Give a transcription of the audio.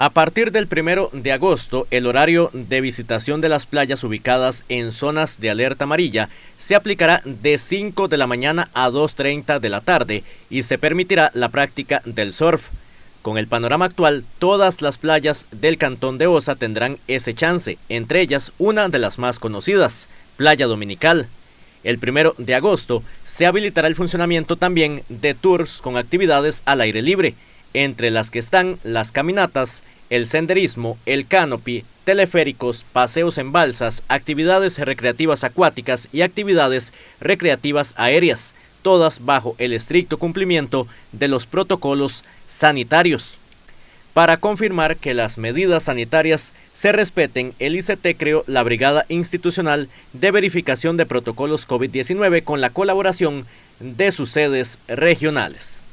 A partir del 1 de agosto, el horario de visitación de las playas ubicadas en zonas de alerta amarilla se aplicará de 5 de la mañana a 2.30 de la tarde y se permitirá la práctica del surf. Con el panorama actual, todas las playas del Cantón de Osa tendrán ese chance, entre ellas una de las más conocidas, Playa Dominical. El 1 de agosto se habilitará el funcionamiento también de tours con actividades al aire libre entre las que están las caminatas, el senderismo, el canopy, teleféricos, paseos en balsas, actividades recreativas acuáticas y actividades recreativas aéreas, todas bajo el estricto cumplimiento de los protocolos sanitarios. Para confirmar que las medidas sanitarias se respeten, el ICT creó la Brigada Institucional de Verificación de Protocolos COVID-19 con la colaboración de sus sedes regionales.